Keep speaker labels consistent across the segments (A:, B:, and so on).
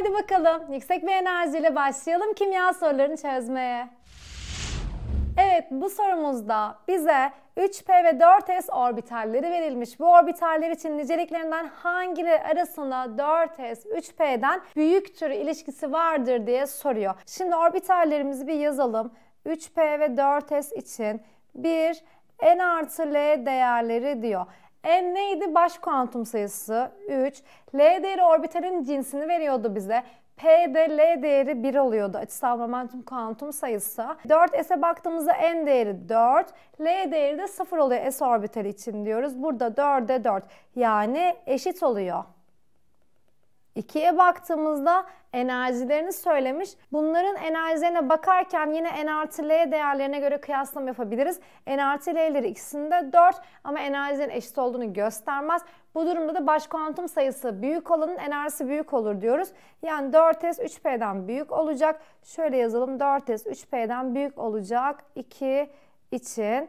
A: Haydi bakalım yüksek bir enerjiyle başlayalım kimya sorularını çözmeye. Evet bu sorumuzda bize 3p ve 4s orbitalleri verilmiş. Bu orbitaller için niceliklerinden hangileri arasında 4s 3p'den büyüktür ilişkisi vardır diye soruyor. Şimdi orbitallerimizi bir yazalım. 3p ve 4s için bir n artı l değerleri diyor. N e, neydi? Baş kuantum sayısı 3. L değeri orbitalin cinsini veriyordu bize. P de L değeri 1 oluyordu. Açısal momentum kuantum sayısı. 4 S'e baktığımızda N değeri 4. L değeri de 0 oluyor S orbitali için diyoruz. Burada 4'e 4 yani eşit oluyor. İkiye baktığımızda enerjilerini söylemiş. Bunların enerjilerine bakarken yine N değerlerine göre kıyaslama yapabiliriz. N ikisinde 4 ama enerjilerin eşit olduğunu göstermez. Bu durumda da baş kuantum sayısı büyük olanın enerjisi büyük olur diyoruz. Yani 4S 3P'den büyük olacak. Şöyle yazalım 4S 3P'den büyük olacak 2 için.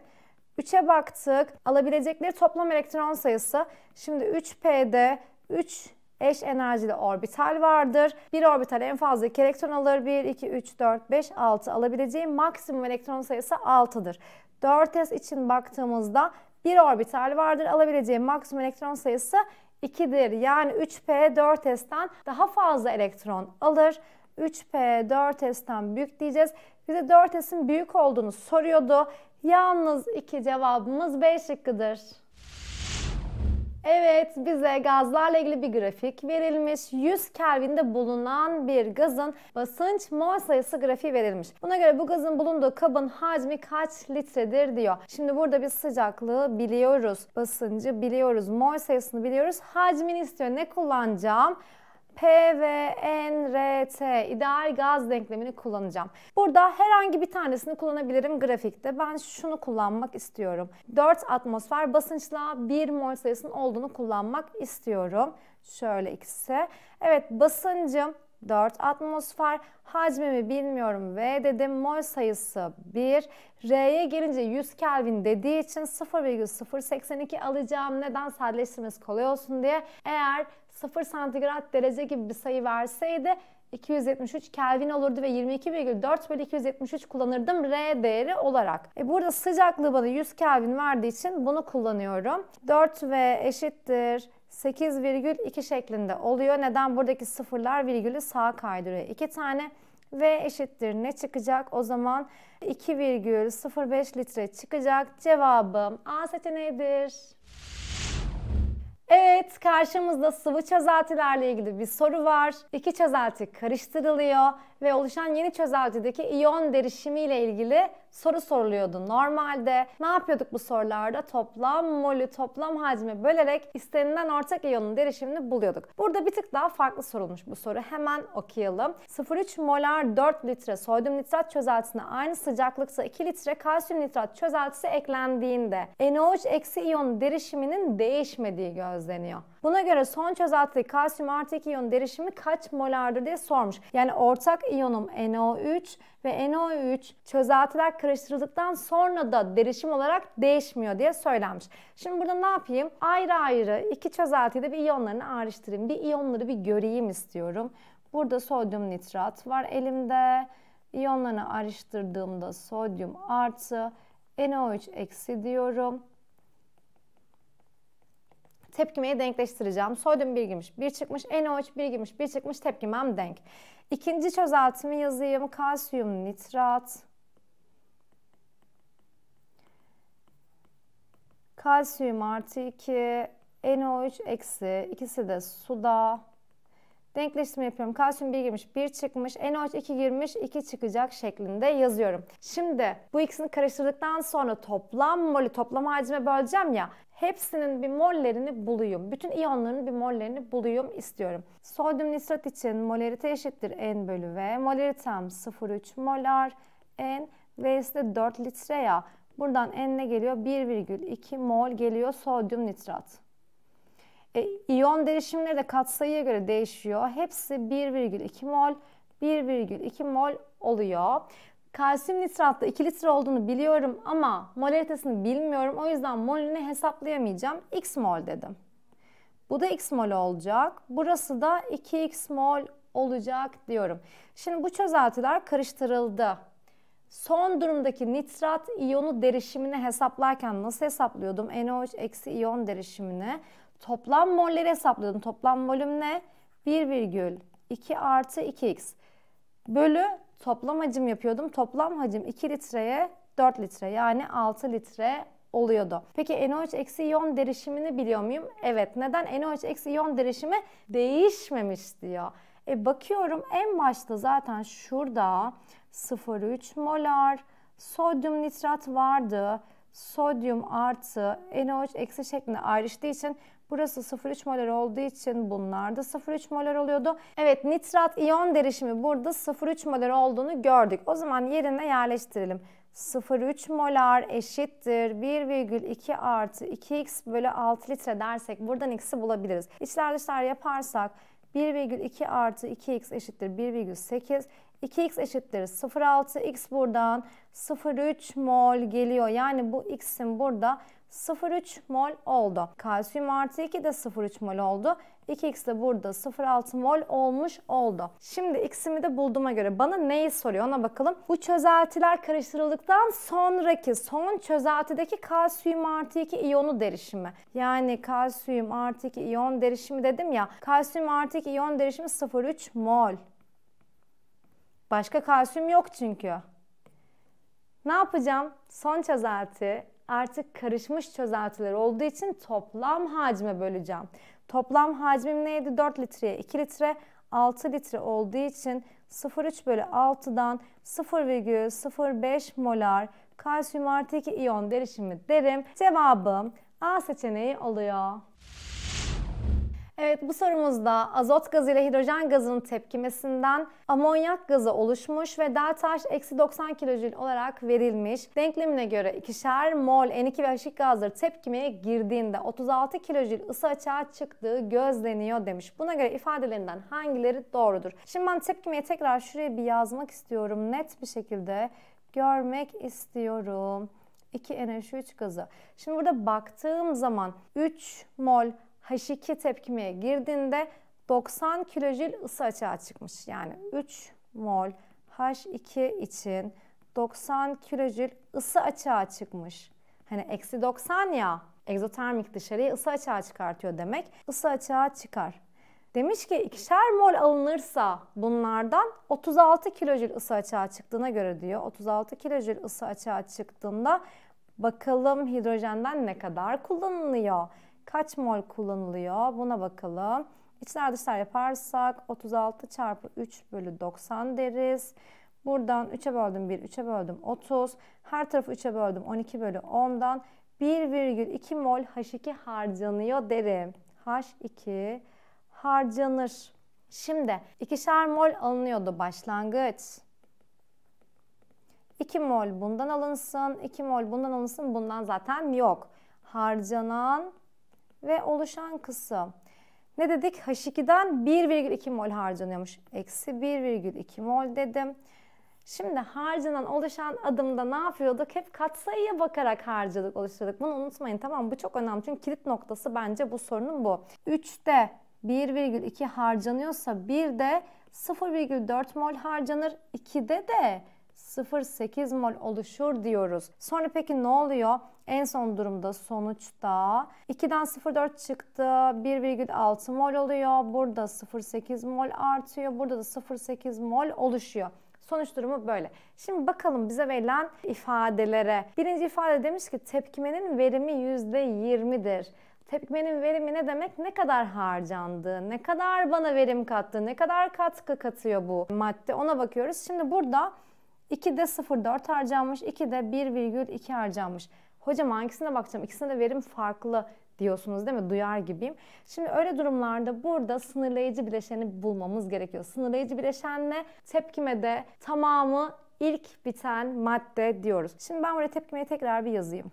A: 3'e baktık. Alabilecekleri toplam elektron sayısı. Şimdi 3P'de 3 eş enerjili orbital vardır. Bir orbital en fazla 2 elektron alır. 1, 2, 3, 4, 5, 6 alabileceği maksimum elektron sayısı 6'dır. 4s için baktığımızda bir orbital vardır. Alabileceği maksimum elektron sayısı 2'dir. Yani 3p 4s'ten daha fazla elektron alır. 3p 4s'ten büyük diyeceğiz. Bize 4s'in büyük olduğunu soruyordu. Yalnız iki cevabımız B şıkkıdır. Evet, bize gazlarla ilgili bir grafik verilmiş. 100 Kelvin'de bulunan bir gazın basınç mol sayısı grafiği verilmiş. Buna göre bu gazın bulunduğu kabın hacmi kaç litredir diyor. Şimdi burada bir sıcaklığı biliyoruz, basıncı biliyoruz, mol sayısını biliyoruz. Hacmini istiyor. Ne kullanacağım? PVNRT ideal gaz denklemini kullanacağım. Burada herhangi bir tanesini kullanabilirim grafikte. Ben şunu kullanmak istiyorum. 4 atmosfer basınçla 1 mol sayısının olduğunu kullanmak istiyorum. Şöyle ikisi. Evet basıncım 4 atmosfer. Hacmimi bilmiyorum. V dedim. Mol sayısı 1. R'ye gelince 100 Kelvin dediği için 0,082 alacağım. Neden sadeleştirmesi kolay olsun diye. Eğer 0 santigrat derece gibi bir sayı verseydi 273 Kelvin olurdu ve 22,4 bölü 273 kullanırdım R değeri olarak. E burada sıcaklığı bana 100 Kelvin verdiği için bunu kullanıyorum. 4 ve eşittir 8,2 şeklinde oluyor. Neden? Buradaki sıfırlar virgülü sağ kaydırıyor. 2 tane V eşittir ne çıkacak? O zaman 2,05 litre çıkacak. Cevabım A seçeneğidir. Evet, karşımızda sıvı çözeltilerle ilgili bir soru var. İki çözelti karıştırılıyor ve oluşan yeni çözeltideki iyon derişimi ile ilgili soru soruluyordu normalde. Ne yapıyorduk bu sorularda? Toplam molü, toplam hacmi bölerek istenilen ortak iyonun derişimini buluyorduk. Burada bir tık daha farklı sorulmuş bu soru. Hemen okuyalım. 0,3 molar 4 litre sodyum nitrat çözeltisine aynı sıcaklıkta 2 litre kalsiyum nitrat çözeltisi eklendiğinde NOH eksi iyon derişiminin değişmediği gözleniyor. Buna göre son çözeltili kalsiyum artı 2 iyon derişimi kaç molardır diye sormuş. Yani ortak iyonum NO3 ve NO3 çözeltiler karıştırıldıktan sonra da derişim olarak değişmiyor diye söylenmiş. Şimdi burada ne yapayım? Ayrı ayrı iki çözeltide bir iyonlarını ayrıştırayım. Bir iyonları bir göreyim istiyorum. Burada sodyum nitrat var elimde. İyonlarını ayrıştırdığımda sodyum artı NO3 eksi diyorum tepkimeyi denkleştireceğim. Sodyum bir girmiş, bir çıkmış. NO3 bir girmiş, bir çıkmış. Tepkimem denk. İkinci çözeltimi yazayım. Kalsiyum nitrat. Kalsiyum artı 2, NO3 eksi, ikisi de suda. Denkleştirme yapıyorum. Kalsiyum 1 girmiş, 1 çıkmış. NOH 2 girmiş, 2 çıkacak şeklinde yazıyorum. Şimdi bu ikisini karıştırdıktan sonra toplam molü toplam hacime böleceğim ya. Hepsinin bir mollerini bulayım. Bütün iyonların bir mollerini bulayım istiyorum. Sodyum nitrat için molerite eşittir N bölü V. Moleritem 0,3 molar N. V'si de 4 litre ya. Buradan N ne geliyor? 1,2 mol geliyor sodyum nitrat. E, iyon derişimleri de katsayıya göre değişiyor. Hepsi 1,2 mol, 1,2 mol oluyor. Kalsiyum nitratta 2 litre olduğunu biliyorum ama molaritesini bilmiyorum. O yüzden molünü hesaplayamayacağım. X mol dedim. Bu da x mol olacak. Burası da 2x mol olacak diyorum. Şimdi bu çözeltiler karıştırıldı. Son durumdaki nitrat iyonu derişimini hesaplarken nasıl hesaplıyordum? NOH eksi iyon derişimini. Toplam molleri hesapladım. Toplam volüm ne? 1,2 artı 2x bölü toplam hacim yapıyordum. Toplam hacim 2 litreye 4 litre yani 6 litre oluyordu. Peki NOH eksi iyon derişimini biliyor muyum? Evet. Neden NOH eksi iyon derişimi değişmemiş diyor. E bakıyorum en başta zaten şurada 0,3 molar sodyum nitrat vardı. Sodyum artı NOH eksi şeklinde ayrıştığı için Burası 0,3 molar olduğu için bunlar da 0,3 molar oluyordu. Evet nitrat iyon derişimi burada 0,3 molar olduğunu gördük. O zaman yerine yerleştirelim. 0,3 molar eşittir 1,2 artı 2x bölü 6 litre dersek buradan x'i bulabiliriz. İçler dışlar yaparsak 1,2 artı 2x eşittir 1,8. 2x eşittir 0,6 x buradan 0,3 mol geliyor. Yani bu x'in burada 0,3 mol oldu. Kalsiyum artı 2 de 0,3 mol oldu. 2x de burada 0,6 mol olmuş oldu. Şimdi x'imi de bulduğuma göre bana neyi soruyor ona bakalım. Bu çözeltiler karıştırıldıktan sonraki son çözeltideki kalsiyum artı 2 iyonu derişimi. Yani kalsiyum artı 2 iyon derişimi dedim ya. Kalsiyum artı 2 iyon derişimi 0,3 mol. Başka kalsiyum yok çünkü. Ne yapacağım? Son çözelti artık karışmış çözeltiler olduğu için toplam hacme böleceğim. Toplam hacmim neydi? 4 litreye 2 litre 6 litre olduğu için 0,3 bölü 6'dan 0,05 molar kalsiyum artı 2 iyon derişimi derim. Cevabım A seçeneği oluyor. Evet bu sorumuzda azot gazı ile hidrojen gazının tepkimesinden amonyak gazı oluşmuş ve delta H eksi 90 kilojül olarak verilmiş. Denklemine göre ikişer mol N2 ve H2 gazları tepkimeye girdiğinde 36 kilojül ısı açığa çıktığı gözleniyor demiş. Buna göre ifadelerinden hangileri doğrudur? Şimdi ben tepkimeye tekrar şuraya bir yazmak istiyorum. Net bir şekilde görmek istiyorum. 2 NH3 gazı. Şimdi burada baktığım zaman 3 mol H2 tepkimeye girdiğinde 90 kilojil ısı açığa çıkmış. Yani 3 mol H2 için 90 kilojil ısı açığa çıkmış. Hani eksi 90 ya egzotermik dışarıya ısı açığa çıkartıyor demek. Isı açığa çıkar. Demiş ki ikişer mol alınırsa bunlardan 36 kilojül ısı açığa çıktığına göre diyor. 36 kilojül ısı açığa çıktığında bakalım hidrojenden ne kadar kullanılıyor? kaç mol kullanılıyor buna bakalım. İçler dışlar yaparsak 36 çarpı 3 bölü 90 deriz. Buradan 3'e böldüm 1, 3'e böldüm 30. Her tarafı 3'e böldüm 12 bölü 10'dan 1,2 mol H2 harcanıyor derim. H2 harcanır. Şimdi ikişer mol alınıyordu başlangıç. 2 mol bundan alınsın, 2 mol bundan alınsın, bundan zaten yok. Harcanan ve oluşan kısım. Ne dedik? H2'den 1,2 mol harcanıyormuş. Eksi 1,2 mol dedim. Şimdi harcanan oluşan adımda ne yapıyorduk? Hep katsayıya bakarak harcadık, oluşturduk. Bunu unutmayın tamam mı? Bu çok önemli çünkü kilit noktası bence bu sorunun bu. 3'te 1,2 harcanıyorsa 1'de 0,4 mol harcanır. 2'de de 0.8 mol oluşur diyoruz. Sonra peki ne oluyor? En son durumda sonuçta 2'den 0.4 çıktı. 1,6 mol oluyor. Burada 0.8 mol artıyor. Burada da 0.8 mol oluşuyor. Sonuç durumu böyle. Şimdi bakalım bize verilen ifadelere. Birinci ifade demiş ki tepkimenin verimi %20'dir. Tepkimenin verimi ne demek? Ne kadar harcandı, ne kadar bana verim kattı, ne kadar katkı katıyor bu madde ona bakıyoruz. Şimdi burada 2'de 0,4 harcanmış, 2'de 1,2 harcanmış. Hocam hangisine bakacağım? İkisine de verim farklı diyorsunuz değil mi? Duyar gibiyim. Şimdi öyle durumlarda burada sınırlayıcı bileşeni bulmamız gerekiyor. Sınırlayıcı bileşen ne? Tepkime de tamamı ilk biten madde diyoruz. Şimdi ben buraya tepkimeyi tekrar bir yazayım.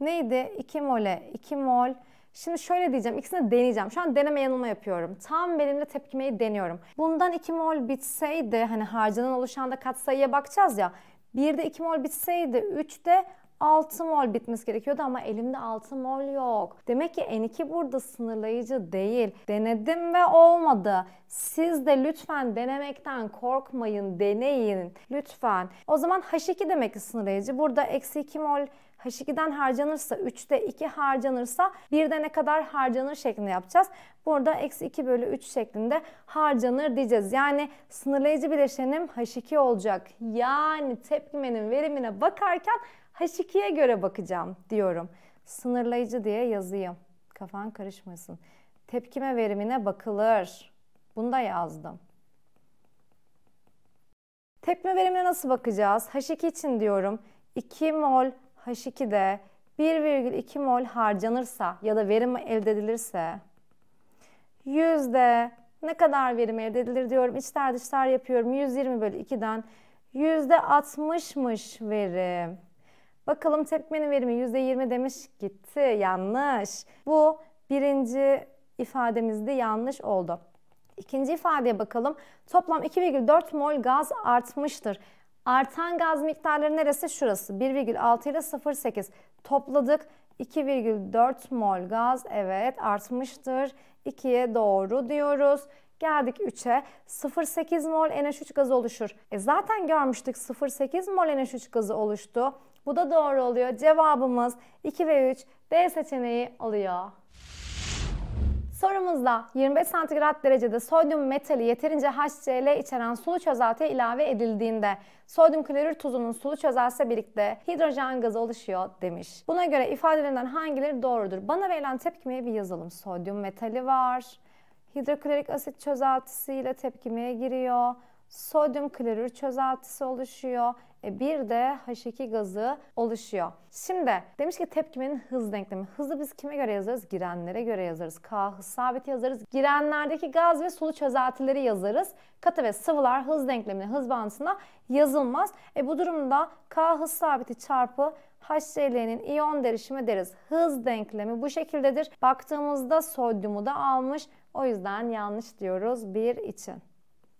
A: Neydi? 2 mole 2 mol Şimdi şöyle diyeceğim. ikisini deneyeceğim. Şu an deneme yanılma yapıyorum. Tam benimle tepkimeyi deniyorum. Bundan 2 mol bitseydi hani harcanan oluşan da katsayıya bakacağız ya. 1'de 2 mol bitseydi 3'de 6 mol bitmesi gerekiyordu ama elimde 6 mol yok. Demek ki N2 burada sınırlayıcı değil. Denedim ve olmadı. Siz de lütfen denemekten korkmayın, deneyin. Lütfen. O zaman H2 demek ki sınırlayıcı. Burada eksi 2 mol H2'den harcanırsa 3'te 2 harcanırsa 1'de ne kadar harcanır şeklinde yapacağız. Burada eksi 2 bölü 3 şeklinde harcanır diyeceğiz. Yani sınırlayıcı bileşenim H2 olacak. Yani tepkimenin verimine bakarken H2'ye göre bakacağım diyorum. Sınırlayıcı diye yazayım. Kafan karışmasın. Tepkime verimine bakılır. Bunu da yazdım. Tepkime verimine nasıl bakacağız? H2 için diyorum. 2 mol H2'de 1,2 mol harcanırsa ya da verim elde edilirse yüzde ne kadar verim elde edilir diyorum. İçler dışlar yapıyorum. 120 bölü 2'den yüzde 60'mış verim. Bakalım tepmenin verimi yüzde 20 demiş gitti. Yanlış. Bu birinci ifademizde yanlış oldu. İkinci ifadeye bakalım. Toplam 2,4 mol gaz artmıştır. Artan gaz miktarları neresi? Şurası 1,6 ile 0,8 topladık. 2,4 mol gaz evet artmıştır. 2'ye doğru diyoruz. Geldik 3'e. 0,8 mol NH3 gazı oluşur. E zaten görmüştük 0,8 mol NH3 gazı oluştu. Bu da doğru oluyor. Cevabımız 2 ve 3 D seçeneği oluyor. Sorumuzda 25 santigrat derecede sodyum metali yeterince HCl içeren sulu çözeltiye ilave edildiğinde sodyum klorür tuzunun sulu çözelse birlikte hidrojen gazı oluşuyor demiş. Buna göre ifadelerinden hangileri doğrudur? Bana verilen tepkimeye bir yazalım. Sodyum metali var. Hidroklorik asit çözeltisiyle tepkimeye giriyor. Sodyum klorür çözeltisi oluşuyor. E, bir de H2 gazı oluşuyor. Şimdi demiş ki tepkimenin hız denklemi. Hızı biz kime göre yazarız? Girenlere göre yazarız. K hız sabiti yazarız. Girenlerdeki gaz ve sulu çözeltileri yazarız. Katı ve sıvılar hız denklemine hız bağıntısına yazılmaz. E bu durumda K hız sabiti çarpı HCl'nin iyon derişimi deriz. Hız denklemi bu şekildedir. Baktığımızda sodyumu da almış. O yüzden yanlış diyoruz bir için.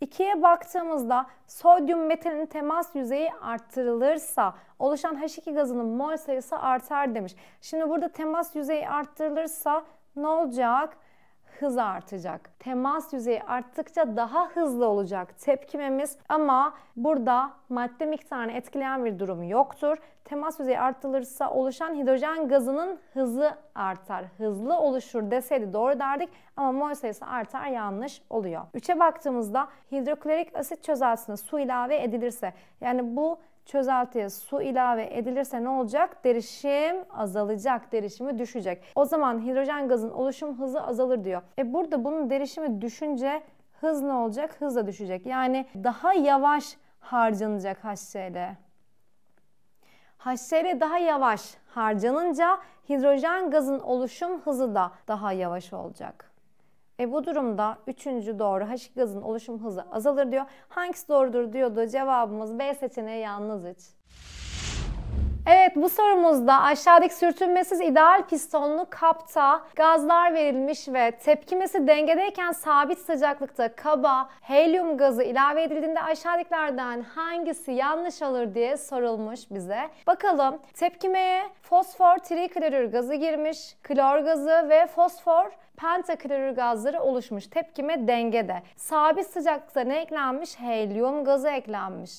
A: 2'ye baktığımızda sodyum metalin temas yüzeyi arttırılırsa oluşan H2 gazının mol sayısı artar demiş. Şimdi burada temas yüzeyi arttırılırsa ne olacak? hız artacak. Temas yüzeyi arttıkça daha hızlı olacak tepkimemiz ama burada madde miktarını etkileyen bir durum yoktur. Temas yüzeyi artılırsa oluşan hidrojen gazının hızı artar. Hızlı oluşur deseydi doğru derdik ama mol sayısı artar yanlış oluyor. 3'e baktığımızda hidroklorik asit çözelsine su ilave edilirse yani bu çözeltiye su ilave edilirse ne olacak? Derişim azalacak, derişimi düşecek. O zaman hidrojen gazın oluşum hızı azalır diyor. E burada bunun derişimi düşünce hız ne olacak? Hız da düşecek. Yani daha yavaş harcanacak HCl. HCl daha yavaş harcanınca hidrojen gazın oluşum hızı da daha yavaş olacak. E bu durumda üçüncü doğru H2 gazın oluşum hızı azalır diyor. Hangisi doğrudur diyordu. Cevabımız B seçeneği yalnız iç. Evet bu sorumuzda aşağıdaki sürtünmesiz ideal pistonlu kapta gazlar verilmiş ve tepkimesi dengedeyken sabit sıcaklıkta kaba helyum gazı ilave edildiğinde aşağıdakilerden hangisi yanlış alır diye sorulmuş bize. Bakalım tepkimeye fosfor triklorür gazı girmiş, klor gazı ve fosfor pentaklorür gazları oluşmuş. Tepkime dengede. Sabit sıcaklıkta ne eklenmiş? Helyum gazı eklenmiş.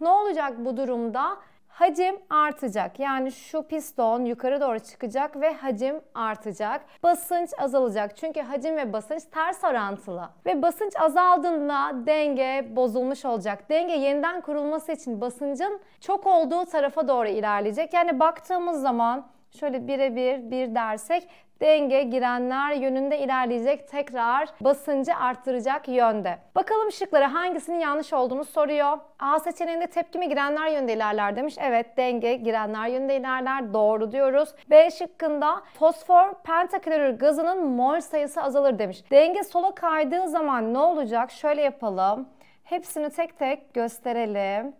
A: Ne olacak bu durumda? Hacim artacak. Yani şu piston yukarı doğru çıkacak ve hacim artacak. Basınç azalacak. Çünkü hacim ve basınç ters orantılı. Ve basınç azaldığında denge bozulmuş olacak. Denge yeniden kurulması için basıncın çok olduğu tarafa doğru ilerleyecek. Yani baktığımız zaman şöyle birebir bir dersek denge girenler yönünde ilerleyecek tekrar basıncı arttıracak yönde. Bakalım şıkları hangisinin yanlış olduğunu soruyor. A seçeneğinde tepkimi girenler yönde ilerler demiş. Evet denge girenler yönde ilerler. Doğru diyoruz. B şıkkında fosfor pentaklorür gazının mol sayısı azalır demiş. Denge sola kaydığı zaman ne olacak? Şöyle yapalım. Hepsini tek tek gösterelim.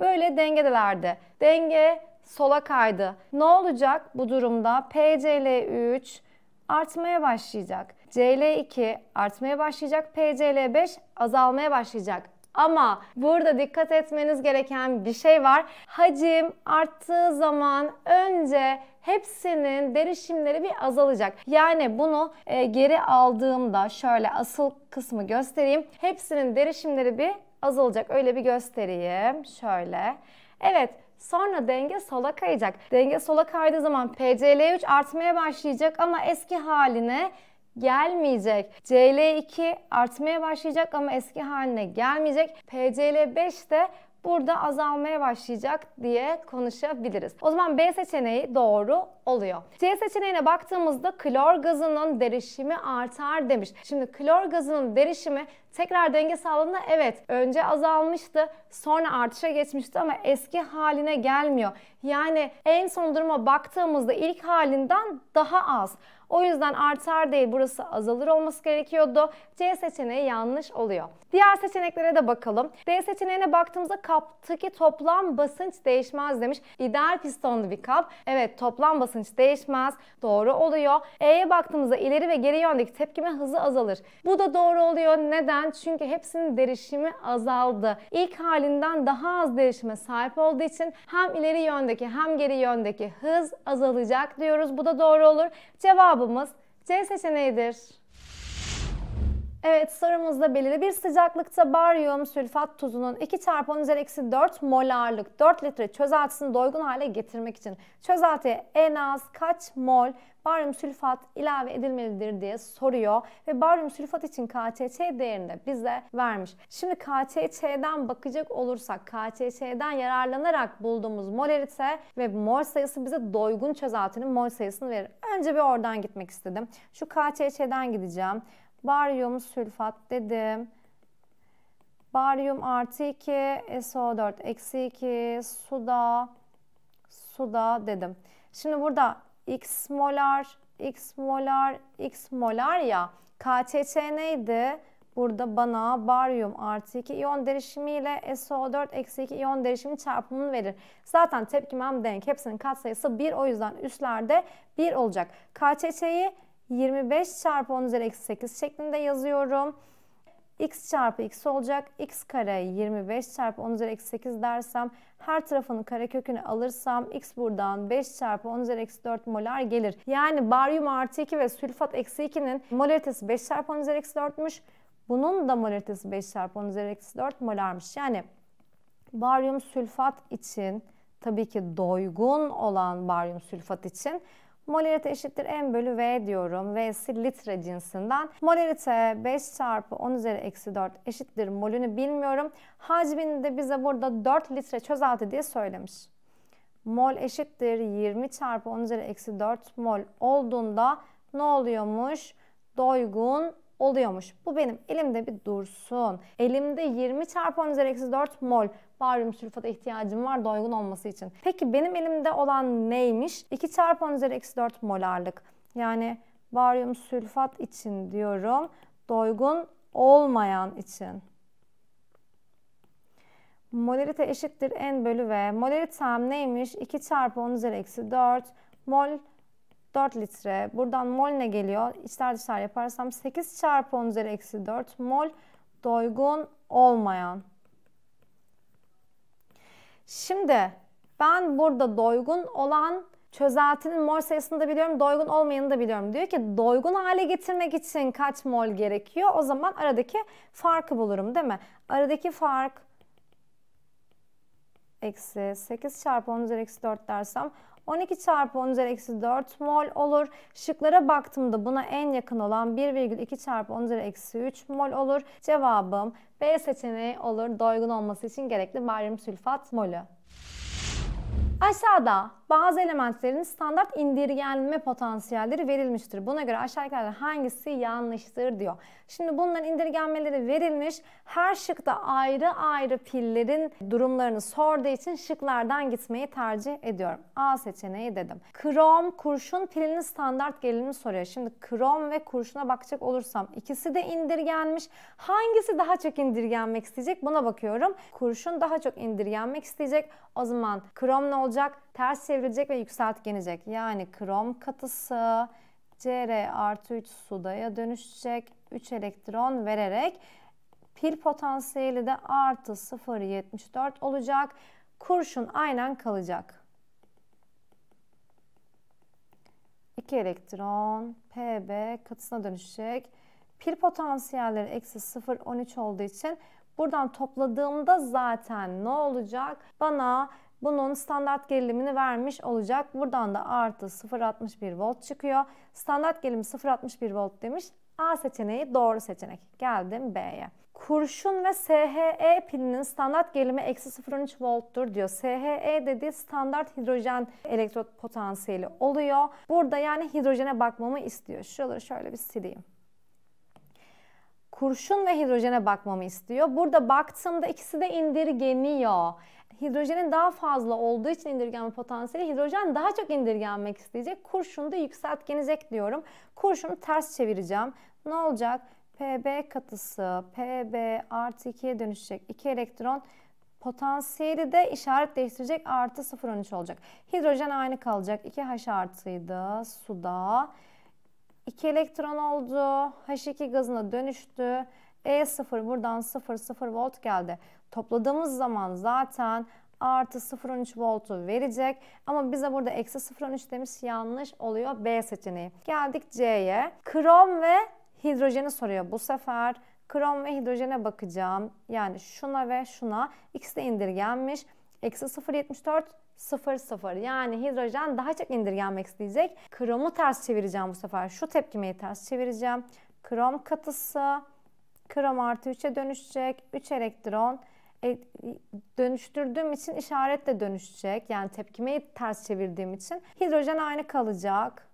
A: Böyle dengedelerdi. Denge sola kaydı. Ne olacak bu durumda? PCL3 artmaya başlayacak. CL2 artmaya başlayacak. PCL5 azalmaya başlayacak. Ama burada dikkat etmeniz gereken bir şey var. Hacim arttığı zaman önce hepsinin derişimleri bir azalacak. Yani bunu e, geri aldığımda şöyle asıl kısmı göstereyim. Hepsinin derişimleri bir azalacak. Öyle bir göstereyim. Şöyle. Evet Sonra denge sola kayacak. Denge sola kaydığı zaman PCL3 artmaya başlayacak ama eski haline gelmeyecek. CL2 artmaya başlayacak ama eski haline gelmeyecek. PCL5 de burada azalmaya başlayacak diye konuşabiliriz. O zaman B seçeneği doğru oluyor. C seçeneğine baktığımızda klor gazının derişimi artar demiş. Şimdi klor gazının derişimi tekrar denge sağladığında evet önce azalmıştı sonra artışa geçmişti ama eski haline gelmiyor. Yani en son duruma baktığımızda ilk halinden daha az. O yüzden artar değil burası azalır olması gerekiyordu. C seçeneği yanlış oluyor. Diğer seçeneklere de bakalım. D seçeneğine baktığımızda kaptaki toplam basınç değişmez demiş. İdeal pistonlu bir kap. Evet toplam basınç değişmez. Doğru oluyor. E'ye baktığımızda ileri ve geri yöndeki tepkime hızı azalır. Bu da doğru oluyor. Neden? Çünkü hepsinin derişimi azaldı. İlk halinden daha az derişime sahip olduğu için hem ileri yöndeki hem geri yöndeki hız azalacak diyoruz. Bu da doğru olur. Cevap Cevabımız C seçeneğidir. Evet sorumuzda belirli bir sıcaklıkta baryum sülfat tuzunun 2 çarpı 10 üzeri eksi 4 molarlık 4 litre çözeltisini doygun hale getirmek için çözeltiye en az kaç mol baryum sülfat ilave edilmelidir diye soruyor ve baryum sülfat için KTC değerini de bize vermiş. Şimdi KTC'den bakacak olursak KTC'den yararlanarak bulduğumuz molerite ve mol sayısı bize doygun çözeltinin mol sayısını verir. Önce bir oradan gitmek istedim. Şu KTC'den gideceğim. Baryum sülfat dedim. Baryum artı 2, SO4 eksi 2, suda, suda dedim. Şimdi burada x molar, x molar, x molar ya. KTC neydi? Burada bana baryum artı 2 iyon derişimiyle SO4 eksi 2 iyon derişimi çarpımını verir. Zaten tepkimem denk. Hepsinin katsayısı 1 o yüzden üstlerde 1 olacak. KÇÇ'yi 25 çarpı 10 üzeri eksi 8 şeklinde yazıyorum. x çarpı x olacak. x kare 25 çarpı 10 üzeri eksi 8 dersem her tarafının karekökünü alırsam x buradan 5 çarpı 10 üzeri eksi 4 molar gelir. Yani baryum artı 2 ve sülfat eksi 2'nin molaritesi 5 çarpı 10 üzeri eksi 4'müş. Bunun da molaritesi 5 çarpı 10 üzeri eksi 4 molarmış. Yani baryum sülfat için tabii ki doygun olan baryum sülfat için Molarite eşittir m bölü v diyorum. V'si litre cinsinden. Molarite 5 çarpı 10 üzeri eksi 4 eşittir molünü bilmiyorum. Hacmini de bize burada 4 litre çözelti diye söylemiş. Mol eşittir 20 çarpı 10 üzeri eksi 4 mol olduğunda ne oluyormuş? Doygun oluyormuş. Bu benim elimde bir dursun. Elimde 20 çarpı 10 üzeri eksi 4 mol baryum sülfata ihtiyacım var doygun olması için. Peki benim elimde olan neymiş? 2 çarpı 10 üzeri eksi 4 molarlık. Yani baryum sülfat için diyorum doygun olmayan için. Molarite eşittir n bölü v. Molaritem neymiş? 2 çarpı 10 üzeri eksi 4 mol 4 litre. Buradan mol ne geliyor? İçler dışlar yaparsam 8 çarpı 10 üzeri eksi 4 mol doygun olmayan. Şimdi ben burada doygun olan çözeltinin mol sayısını da biliyorum, doygun olmayanı da biliyorum. Diyor ki doygun hale getirmek için kaç mol gerekiyor? O zaman aradaki farkı bulurum değil mi? Aradaki fark eksi 8 çarpı 10 üzeri eksi 4 dersem 12 çarpı 10 üzeri eksi 4 mol olur. Şıklara baktığımda buna en yakın olan 1,2 çarpı 10 üzeri eksi 3 mol olur. Cevabım B seçeneği olur. Doygun olması için gerekli baryum sülfat molü. Aşağıda bazı elementlerin standart indirgenme potansiyelleri verilmiştir. Buna göre aşağıdakilerden hangisi yanlıştır diyor. Şimdi bunların indirgenmeleri verilmiş. Her şıkta ayrı ayrı pillerin durumlarını sorduğu için şıklardan gitmeyi tercih ediyorum. A seçeneği dedim. Krom kurşun pilinin standart gerilimi soruyor. Şimdi krom ve kurşuna bakacak olursam ikisi de indirgenmiş. Hangisi daha çok indirgenmek isteyecek? Buna bakıyorum. Kurşun daha çok indirgenmek isteyecek. O zaman krom ne olacak? Ters çevrilecek ve yükseltgenecek. Yani krom katısı Cr artı 3 sudaya dönüşecek. 3 elektron vererek pil potansiyeli de artı 0.74 olacak. Kurşun aynen kalacak. 2 elektron Pb katısına dönüşecek. Pil potansiyelleri eksi 0.13 olduğu için Buradan topladığımda zaten ne olacak? Bana bunun standart gerilimini vermiş olacak. Buradan da artı 0.61 volt çıkıyor. Standart gerilim 0.61 volt demiş. A seçeneği doğru seçenek. Geldim B'ye. Kurşun ve SHE pilinin standart gerilimi eksi 0.3 volttur diyor. SHE dediği standart hidrojen elektrot potansiyeli oluyor. Burada yani hidrojene bakmamı istiyor. Şuraları şöyle bir sileyim kurşun ve hidrojene bakmamı istiyor. Burada baktığımda ikisi de indirgeniyor. Hidrojenin daha fazla olduğu için indirgenme potansiyeli hidrojen daha çok indirgenmek isteyecek. Kurşunu da yükseltgenecek diyorum. Kurşunu ters çevireceğim. Ne olacak? Pb katısı Pb artı 2'ye dönüşecek. 2 elektron potansiyeli de işaret değiştirecek artı 0.13 olacak. Hidrojen aynı kalacak. 2H artıydı suda. 2 elektron oldu. H2 gazına dönüştü. E0 buradan 0,0 volt geldi. Topladığımız zaman zaten artı 0.13 voltu verecek. Ama bize burada eksi 0.13 demiş yanlış oluyor B seçeneği. Geldik C'ye. Krom ve hidrojeni soruyor bu sefer. Krom ve hidrojene bakacağım. Yani şuna ve şuna. X de indirgenmiş. Eksi 0.74 sıfır sıfır yani hidrojen daha çok indirgenmek isteyecek. Kromu ters çevireceğim bu sefer. Şu tepkimeyi ters çevireceğim. Krom katısı krom artı 3'e dönüşecek. 3 elektron e, dönüştürdüğüm için işaret de dönüşecek. Yani tepkimeyi ters çevirdiğim için. Hidrojen aynı kalacak.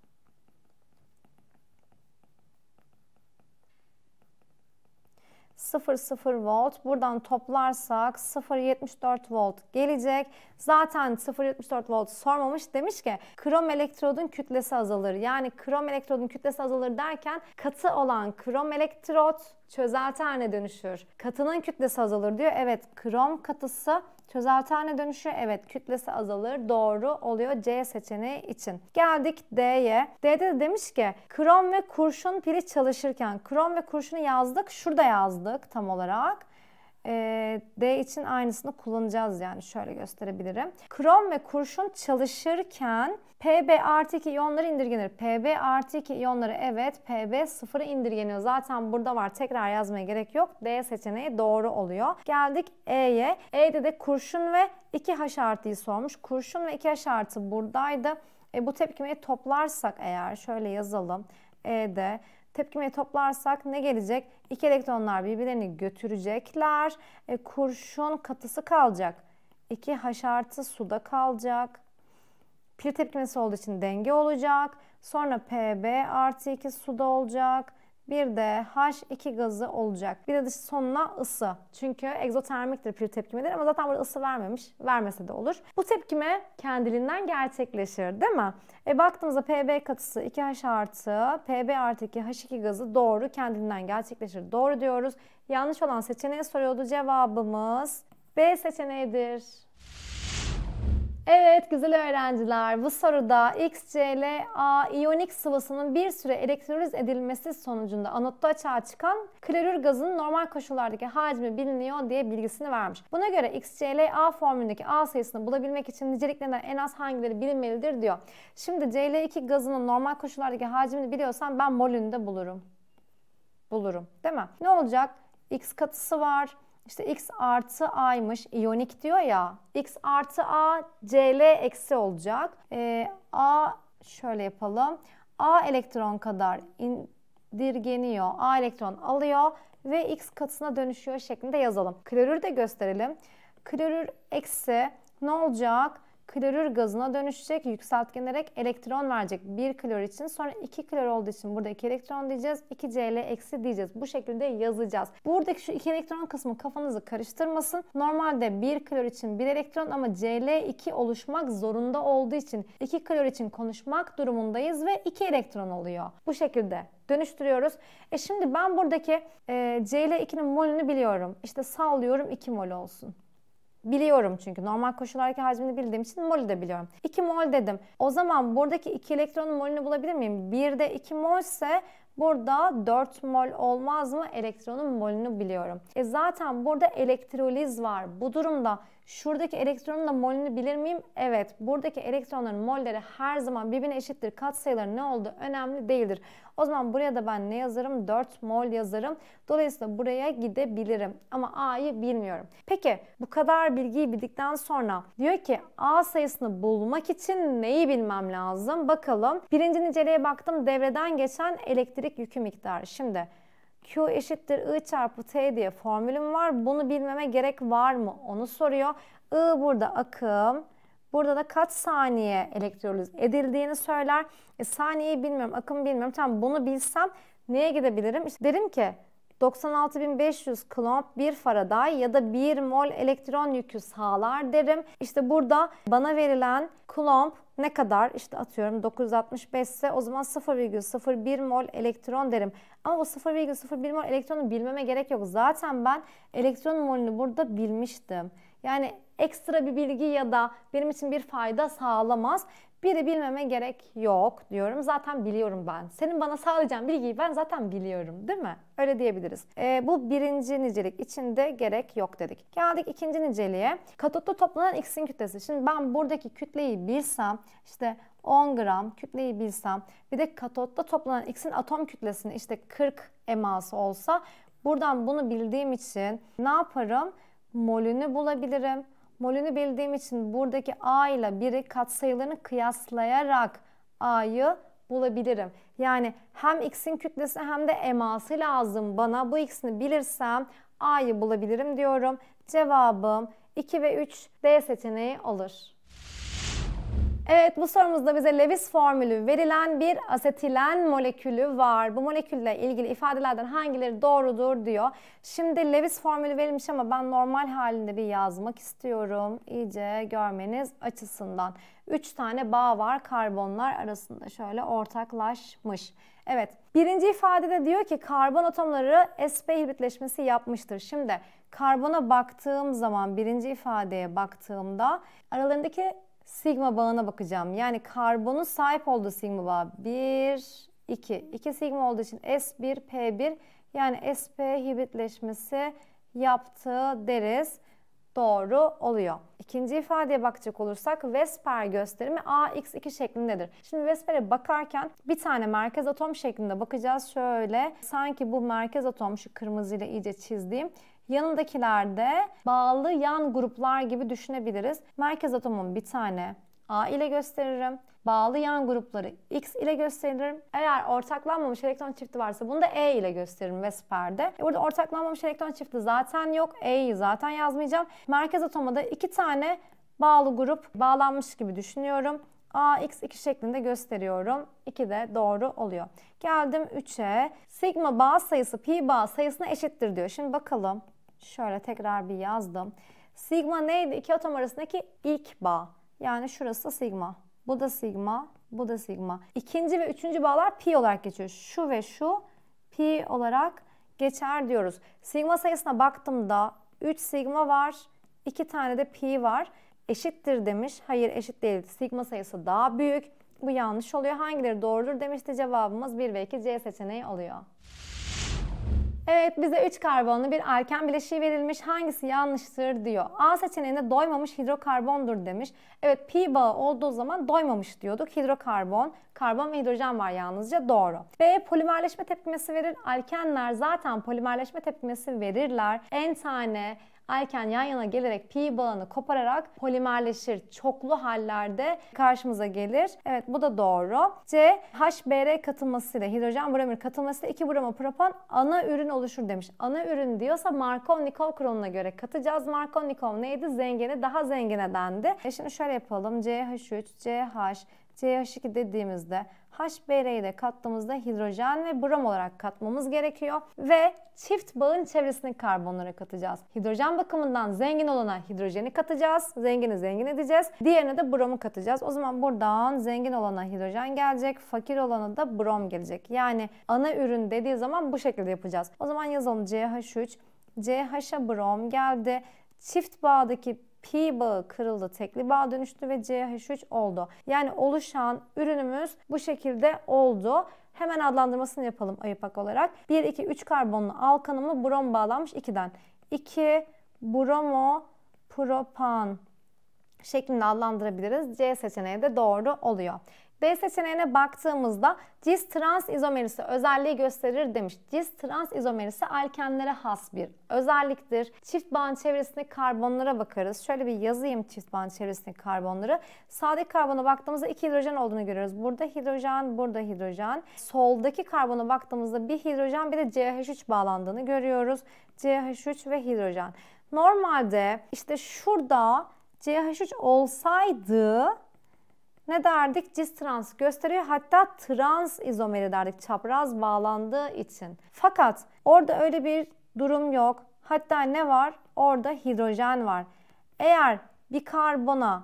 A: 0,0 volt. Buradan toplarsak 0,74 volt gelecek. Zaten 0,74 volt sormamış. Demiş ki krom elektrodun kütlesi azalır. Yani krom elektrodun kütlesi azalır derken katı olan krom elektrot çözelti haline dönüşür. Katının kütlesi azalır diyor. Evet krom katısı çözelti haline dönüşüyor. Evet kütlesi azalır. Doğru oluyor C seçeneği için. Geldik D'ye. D'de de demiş ki krom ve kurşun pili çalışırken krom ve kurşunu yazdık. Şurada yazdık aldık tam olarak. E, D için aynısını kullanacağız yani şöyle gösterebilirim. Krom ve kurşun çalışırken Pb artı 2 iyonları indirgenir. Pb artı 2 iyonları evet Pb sıfırı indirgeniyor. Zaten burada var tekrar yazmaya gerek yok. D seçeneği doğru oluyor. Geldik E'ye. E'de de kurşun ve 2H artıyı sormuş. Kurşun ve 2H artı buradaydı. E, bu tepkimeyi toplarsak eğer şöyle yazalım. E'de Tepkimeyi toplarsak ne gelecek? İki elektronlar birbirlerini götürecekler. E, kurşun katısı kalacak. 2 H artı suda kalacak. Pir tepkimesi olduğu için denge olacak. Sonra PB artı 2 suda olacak. Bir de H2 gazı olacak. Bir de dış sonuna ısı. Çünkü egzotermiktir pil tepkimeler ama zaten burada ısı vermemiş. Vermese de olur. Bu tepkime kendiliğinden gerçekleşir değil mi? E baktığımızda Pb katısı 2H artı Pb artı 2H2 gazı doğru kendinden gerçekleşir. Doğru diyoruz. Yanlış olan seçeneği soruyordu. Cevabımız B seçeneğidir. Evet güzel öğrenciler bu soruda XClA iyonik sıvısının bir süre elektroliz edilmesi sonucunda anotta açığa çıkan klorür gazının normal koşullardaki hacmi biliniyor diye bilgisini vermiş. Buna göre XClA formülündeki A sayısını bulabilmek için niceliklerinden en az hangileri bilinmelidir diyor. Şimdi Cl2 gazının normal koşullardaki hacmini biliyorsan ben molünü de bulurum. Bulurum değil mi? Ne olacak? X katısı var. İşte x artı a'ymış iyonik diyor ya. x artı a cl eksi olacak. Ee, a şöyle yapalım. a elektron kadar indirgeniyor. a elektron alıyor ve x katına dönüşüyor şeklinde yazalım. Klorür de gösterelim. Klorür eksi ne olacak? klorür gazına dönüşecek. Yükseltgenerek elektron verecek. bir klor için sonra 2 klor olduğu için burada 2 elektron diyeceğiz. 2 Cl eksi diyeceğiz. Bu şekilde yazacağız. Buradaki şu 2 elektron kısmı kafanızı karıştırmasın. Normalde 1 klor için 1 elektron ama Cl2 oluşmak zorunda olduğu için 2 klor için konuşmak durumundayız ve 2 elektron oluyor. Bu şekilde dönüştürüyoruz. E şimdi ben buradaki e, Cl2'nin molünü biliyorum. İşte sağlıyorum 2 mol olsun. Biliyorum çünkü normal koşullardaki hacmini bildiğim için molü de biliyorum. 2 mol dedim. O zaman buradaki 2 elektronun molünü bulabilir miyim? 1'de 2 mol ise Burada 4 mol olmaz mı? Elektronun molünü biliyorum. E zaten burada elektroliz var. Bu durumda Şuradaki elektronun da molünü bilir miyim? Evet. Buradaki elektronların molleri her zaman birbirine eşittir. Katsayıları ne oldu? Önemli değildir. O zaman buraya da ben ne yazarım? 4 mol yazarım. Dolayısıyla buraya gidebilirim. Ama A'yı bilmiyorum. Peki bu kadar bilgiyi bildikten sonra diyor ki A sayısını bulmak için neyi bilmem lazım? Bakalım. Birinci niceliğe baktım. Devreden geçen elektrik yükü miktarı. Şimdi Q eşittir I çarpı T diye formülüm var. Bunu bilmeme gerek var mı? Onu soruyor. I burada akım. Burada da kaç saniye elektroliz edildiğini söyler. E, saniyeyi bilmiyorum, akım bilmiyorum. Tamam bunu bilsem neye gidebilirim? İşte derim ki 96.500 klomp 1 faraday ya da 1 mol elektron yükü sağlar derim. İşte burada bana verilen klomp ne kadar işte atıyorum 965 ise o zaman 0,01 mol elektron derim. Ama o 0,01 mol elektronu bilmeme gerek yok. Zaten ben elektron molünü burada bilmiştim. Yani ekstra bir bilgi ya da benim için bir fayda sağlamaz. Biri bilmeme gerek yok diyorum. Zaten biliyorum ben. Senin bana sağlayacağın bilgiyi ben zaten biliyorum değil mi? Öyle diyebiliriz. E, bu birinci nicelik içinde gerek yok dedik. Geldik ikinci niceliğe. Katotta toplanan X'in kütlesi. Şimdi ben buradaki kütleyi bilsem işte 10 gram kütleyi bilsem bir de katotta toplanan X'in atom kütlesini işte 40 eması olsa buradan bunu bildiğim için ne yaparım? Molünü bulabilirim. Mol'ünü bildiğim için buradaki A ile 1'i katsayılarını kıyaslayarak A'yı bulabilirim. Yani hem x'in kütlesi hem de eması lazım bana. Bu x'ini bilirsem A'yı bulabilirim diyorum. Cevabım 2 ve 3 D seçeneği olur. Evet bu sorumuzda bize Lewis formülü verilen bir asetilen molekülü var. Bu molekülle ilgili ifadelerden hangileri doğrudur diyor. Şimdi Lewis formülü verilmiş ama ben normal halinde bir yazmak istiyorum. İyice görmeniz açısından. 3 tane bağ var karbonlar arasında şöyle ortaklaşmış. Evet birinci ifadede diyor ki karbon atomları sp hibritleşmesi yapmıştır. Şimdi karbona baktığım zaman birinci ifadeye baktığımda aralarındaki sigma bağına bakacağım. Yani karbonun sahip olduğu sigma bağ 1, 2. 2 sigma olduğu için S1, P1 yani SP hibritleşmesi yaptığı deriz doğru oluyor. İkinci ifadeye bakacak olursak Vesper gösterimi AX2 şeklindedir. Şimdi Vesper'e bakarken bir tane merkez atom şeklinde bakacağız. Şöyle sanki bu merkez atom şu kırmızıyla iyice çizdiğim Yanındakilerde bağlı yan gruplar gibi düşünebiliriz. Merkez atomum bir tane A ile gösteririm. Bağlı yan grupları X ile gösteririm. Eğer ortaklanmamış elektron çifti varsa bunu da E ile gösteririm Vesper'de. E burada ortaklanmamış elektron çifti zaten yok. E'yi zaten yazmayacağım. Merkez atoma da iki tane bağlı grup bağlanmış gibi düşünüyorum. A, X, 2 şeklinde gösteriyorum. 2 de doğru oluyor. Geldim 3'e. Sigma bağ sayısı pi bağ sayısına eşittir diyor. Şimdi bakalım. Şöyle tekrar bir yazdım. Sigma neydi? İki atom arasındaki ilk bağ. Yani şurası sigma. Bu da sigma, bu da sigma. İkinci ve üçüncü bağlar pi olarak geçiyor. Şu ve şu pi olarak geçer diyoruz. Sigma sayısına baktığımda 3 sigma var, 2 tane de pi var. Eşittir demiş. Hayır eşit değil. Sigma sayısı daha büyük. Bu yanlış oluyor. Hangileri doğrudur demişti. Cevabımız 1 ve 2 C seçeneği oluyor. Evet bize 3 karbonlu bir alken bileşiği verilmiş. Hangisi yanlıştır diyor. A seçeneğinde doymamış hidrokarbondur demiş. Evet pi bağı olduğu zaman doymamış diyorduk. Hidrokarbon, karbon ve hidrojen var yalnızca doğru. B polimerleşme tepkimesi verir. Alkenler zaten polimerleşme tepkimesi verirler. N tane Alken yan yana gelerek pi bağını kopararak polimerleşir. Çoklu hallerde karşımıza gelir. Evet bu da doğru. C. HBr katılmasıyla hidrojen bromür katılmasıyla 2 bromo propan ana ürün oluşur demiş. Ana ürün diyorsa Markovnikov kuralına göre katacağız. Markovnikov neydi? Zengini daha zengine dendi. E şimdi şöyle yapalım. CH3, CH CH2 dediğimizde HBr'yi de kattığımızda hidrojen ve brom olarak katmamız gerekiyor ve çift bağın çevresini karbonlara katacağız. Hidrojen bakımından zengin olana hidrojeni katacağız. Zengini zengin edeceğiz. Diğerine de bromu katacağız. O zaman buradan zengin olana hidrojen gelecek. Fakir olana da brom gelecek. Yani ana ürün dediği zaman bu şekilde yapacağız. O zaman yazalım CH3. CH'a brom geldi. Çift bağdaki pi bağı kırıldı, tekli bağ dönüştü ve CH3 oldu. Yani oluşan ürünümüz bu şekilde oldu. Hemen adlandırmasını yapalım ayıpak olarak. 1, 2, 3 karbonlu alkanımı brom bağlanmış 2'den. 2 bromo propan şeklinde adlandırabiliriz. C seçeneği de doğru oluyor. D seçeneğine baktığımızda cis trans izomerisi özelliği gösterir demiş. Cis trans izomerisi alkenlere has bir özelliktir. Çift bağın çevresindeki karbonlara bakarız. Şöyle bir yazayım çift bağın çevresindeki karbonları. Sade karbona baktığımızda iki hidrojen olduğunu görüyoruz. Burada hidrojen, burada hidrojen. Soldaki karbona baktığımızda bir hidrojen bir de CH3 bağlandığını görüyoruz. CH3 ve hidrojen. Normalde işte şurada CH3 olsaydı ne derdik? Cis trans gösteriyor. Hatta trans izomeri derdik çapraz bağlandığı için. Fakat orada öyle bir durum yok. Hatta ne var? Orada hidrojen var. Eğer bir karbona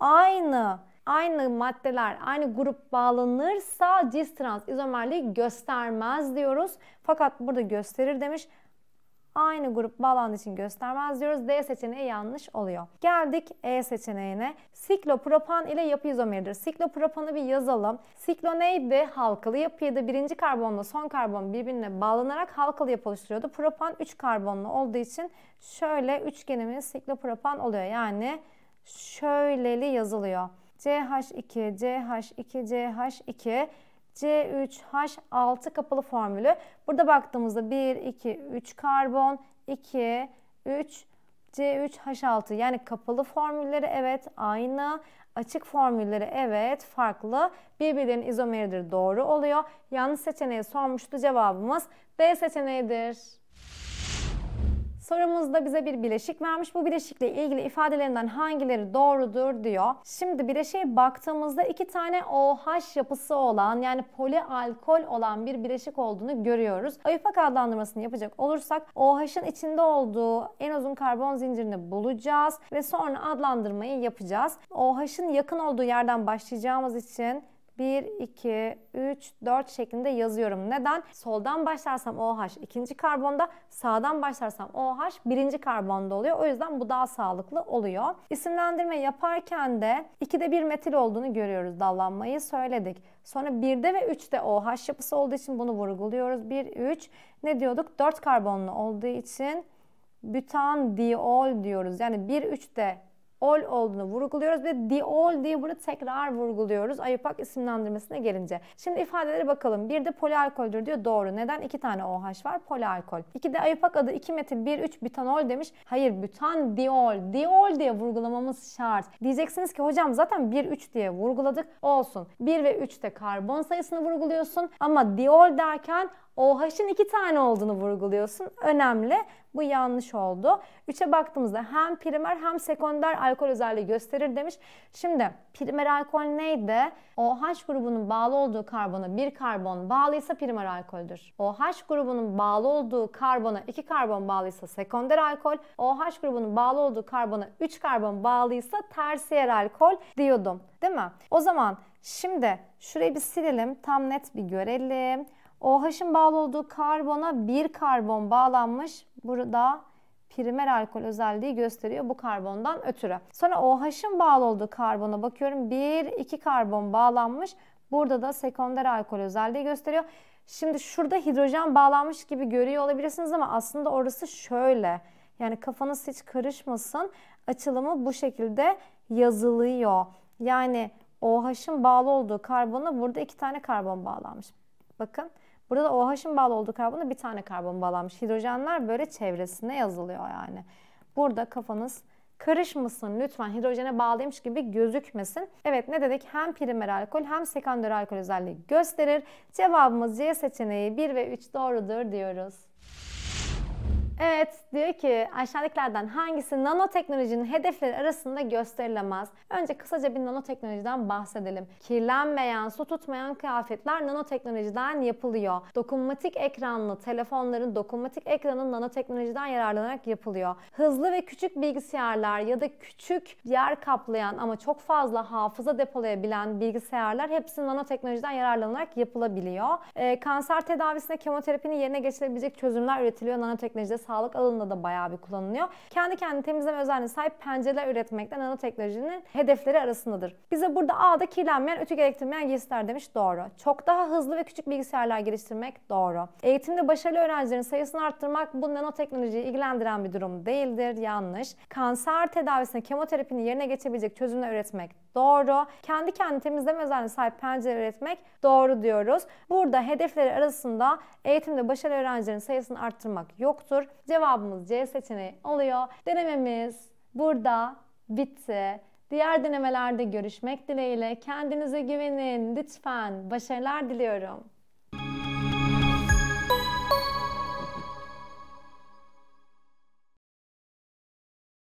A: aynı aynı maddeler, aynı grup bağlanırsa cis trans izomerliği göstermez diyoruz. Fakat burada gösterir demiş aynı grup bağlandığı için göstermez diyoruz. D seçeneği yanlış oluyor. Geldik E seçeneğine. Siklopropan ile yapı izomeridir. Siklopropanı bir yazalım. Siklo neydi? Halkalı yapıydı. Birinci karbonla son karbon birbirine bağlanarak halkalı yapı oluşturuyordu. Propan 3 karbonlu olduğu için şöyle üçgenimiz siklopropan oluyor. Yani şöyleli yazılıyor. CH2, CH2, CH2 C3H6 kapalı formülü. Burada baktığımızda 1, 2, 3 karbon, 2, 3 C3H6 yani kapalı formülleri evet aynı. Açık formülleri evet farklı. Birbirlerinin izomeridir doğru oluyor. Yanlış seçeneği sormuştu cevabımız B seçeneğidir. Sorumuzda bize bir bileşik vermiş. Bu bileşikle ilgili ifadelerinden hangileri doğrudur diyor. Şimdi bileşiğe baktığımızda iki tane OH yapısı olan yani polialkol olan bir bileşik olduğunu görüyoruz. Ayıpak adlandırmasını yapacak olursak OH'ın içinde olduğu en uzun karbon zincirini bulacağız ve sonra adlandırmayı yapacağız. OH'ın yakın olduğu yerden başlayacağımız için 1, 2, 3, 4 şeklinde yazıyorum. Neden? Soldan başlarsam OH ikinci karbonda, sağdan başlarsam OH birinci karbonda oluyor. O yüzden bu daha sağlıklı oluyor. İsimlendirme yaparken de 2'de 1 metil olduğunu görüyoruz. Dallanmayı söyledik. Sonra 1'de ve 3'te OH yapısı olduğu için bunu vurguluyoruz. 1, 3 ne diyorduk? 4 karbonlu olduğu için butan diol diyoruz. Yani 1, 3'te ol olduğunu vurguluyoruz ve the all diye burada tekrar vurguluyoruz. Ayıpak isimlendirmesine gelince. Şimdi ifadelere bakalım. Bir de polialkoldür diyor. Doğru. Neden? iki tane OH var. Polialkol. İki de ayıpak adı 2 metil 1 3 butanol demiş. Hayır butan diol. Diol diye vurgulamamız şart. Diyeceksiniz ki hocam zaten 1 3 diye vurguladık. Olsun. 1 ve 3'te karbon sayısını vurguluyorsun ama diol derken OH'ın iki tane olduğunu vurguluyorsun. Önemli. Bu yanlış oldu. Üçe baktığımızda hem primer hem sekonder alkol özelliği gösterir demiş. Şimdi primer alkol neydi? OH grubunun bağlı olduğu karbona bir karbon bağlıysa primer alkoldür. OH grubunun bağlı olduğu karbona iki karbon bağlıysa sekonder alkol. OH grubunun bağlı olduğu karbona üç karbon bağlıysa tersiyer alkol diyordum. Değil mi? O zaman şimdi şurayı bir silelim. Tam net bir görelim. OH'ın bağlı olduğu karbona bir karbon bağlanmış. Burada primer alkol özelliği gösteriyor bu karbondan ötürü. Sonra OH'ın bağlı olduğu karbona bakıyorum. 1, 2 karbon bağlanmış. Burada da sekonder alkol özelliği gösteriyor. Şimdi şurada hidrojen bağlanmış gibi görüyor olabilirsiniz ama aslında orası şöyle. Yani kafanız hiç karışmasın. Açılımı bu şekilde yazılıyor. Yani OH'ın bağlı olduğu karbona burada iki tane karbon bağlanmış. Bakın Burada da OH'ın bağlı olduğu karbona bir tane karbon bağlanmış. Hidrojenler böyle çevresine yazılıyor yani. Burada kafanız karışmasın lütfen hidrojene bağlıymış gibi gözükmesin. Evet ne dedik hem primer alkol hem sekonder alkol özelliği gösterir. Cevabımız C seçeneği 1 ve 3 doğrudur diyoruz. Evet diyor ki aşağıdakilerden hangisi nanoteknolojinin hedefleri arasında gösterilemez? Önce kısaca bir nanoteknolojiden bahsedelim. Kirlenmeyen, su tutmayan kıyafetler nanoteknolojiden yapılıyor. Dokunmatik ekranlı telefonların dokunmatik ekranı nanoteknolojiden yararlanarak yapılıyor. Hızlı ve küçük bilgisayarlar ya da küçük yer kaplayan ama çok fazla hafıza depolayabilen bilgisayarlar hepsi nanoteknolojiden yararlanarak yapılabiliyor. E, kanser tedavisinde kemoterapinin yerine geçilebilecek çözümler üretiliyor nanoteknolojide sağlık alanında da bayağı bir kullanılıyor. Kendi kendini temizleme özelliğine sahip pencereler üretmekte nanoteknolojinin hedefleri arasındadır. Bize burada ağda kirlenmeyen, ütü gerektirmeyen giysiler demiş doğru. Çok daha hızlı ve küçük bilgisayarlar geliştirmek doğru. Eğitimde başarılı öğrencilerin sayısını arttırmak bu nanoteknolojiyi ilgilendiren bir durum değildir. Yanlış. Kanser tedavisine kemoterapinin yerine geçebilecek çözümler üretmek doğru. Kendi kendi temizleme özelliğine sahip pencere üretmek doğru diyoruz. Burada hedefleri arasında eğitimde başarılı öğrencilerin sayısını arttırmak yoktur. Cevabımız C seçeneği oluyor. Denememiz burada bitti. Diğer denemelerde görüşmek dileğiyle kendinize güvenin. Lütfen başarılar diliyorum.